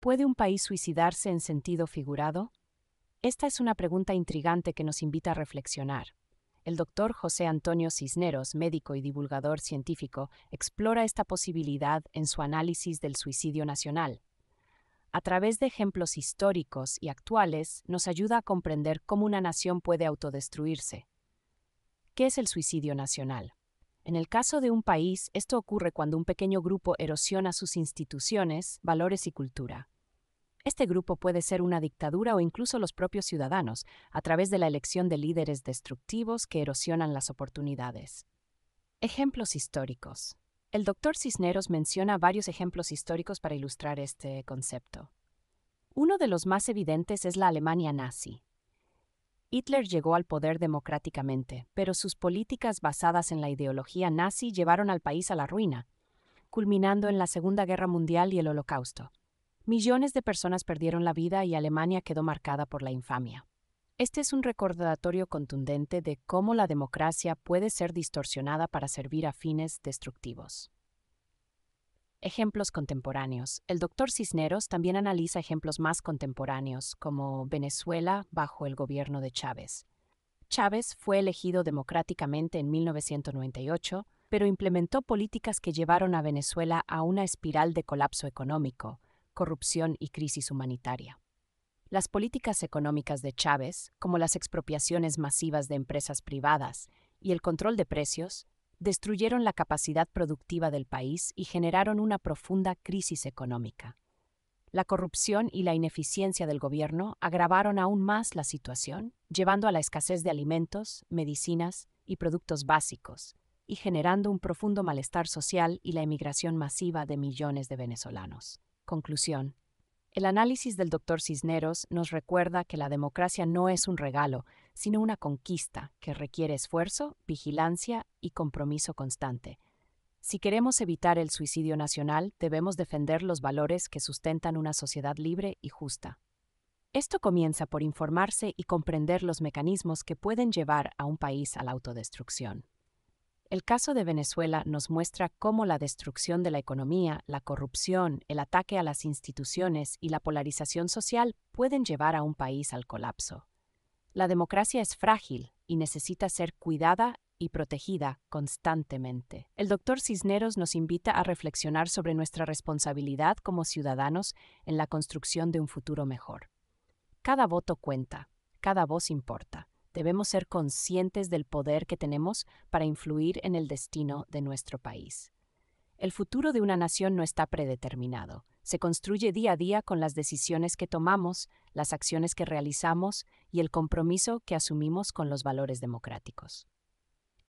¿Puede un país suicidarse en sentido figurado? Esta es una pregunta intrigante que nos invita a reflexionar. El doctor José Antonio Cisneros, médico y divulgador científico, explora esta posibilidad en su análisis del suicidio nacional. A través de ejemplos históricos y actuales, nos ayuda a comprender cómo una nación puede autodestruirse. ¿Qué es el suicidio nacional? En el caso de un país, esto ocurre cuando un pequeño grupo erosiona sus instituciones, valores y cultura. Este grupo puede ser una dictadura o incluso los propios ciudadanos, a través de la elección de líderes destructivos que erosionan las oportunidades. Ejemplos históricos. El doctor Cisneros menciona varios ejemplos históricos para ilustrar este concepto. Uno de los más evidentes es la Alemania nazi. Hitler llegó al poder democráticamente, pero sus políticas basadas en la ideología nazi llevaron al país a la ruina, culminando en la Segunda Guerra Mundial y el Holocausto. Millones de personas perdieron la vida y Alemania quedó marcada por la infamia. Este es un recordatorio contundente de cómo la democracia puede ser distorsionada para servir a fines destructivos. Ejemplos contemporáneos. El doctor Cisneros también analiza ejemplos más contemporáneos, como Venezuela bajo el gobierno de Chávez. Chávez fue elegido democráticamente en 1998, pero implementó políticas que llevaron a Venezuela a una espiral de colapso económico, corrupción y crisis humanitaria. Las políticas económicas de Chávez, como las expropiaciones masivas de empresas privadas y el control de precios, destruyeron la capacidad productiva del país y generaron una profunda crisis económica. La corrupción y la ineficiencia del gobierno agravaron aún más la situación, llevando a la escasez de alimentos, medicinas y productos básicos, y generando un profundo malestar social y la emigración masiva de millones de venezolanos. Conclusión. El análisis del doctor Cisneros nos recuerda que la democracia no es un regalo, sino una conquista que requiere esfuerzo, vigilancia y compromiso constante. Si queremos evitar el suicidio nacional, debemos defender los valores que sustentan una sociedad libre y justa. Esto comienza por informarse y comprender los mecanismos que pueden llevar a un país a la autodestrucción. El caso de Venezuela nos muestra cómo la destrucción de la economía, la corrupción, el ataque a las instituciones y la polarización social pueden llevar a un país al colapso. La democracia es frágil y necesita ser cuidada y protegida constantemente. El doctor Cisneros nos invita a reflexionar sobre nuestra responsabilidad como ciudadanos en la construcción de un futuro mejor. Cada voto cuenta, cada voz importa debemos ser conscientes del poder que tenemos para influir en el destino de nuestro país. El futuro de una nación no está predeterminado, se construye día a día con las decisiones que tomamos, las acciones que realizamos y el compromiso que asumimos con los valores democráticos.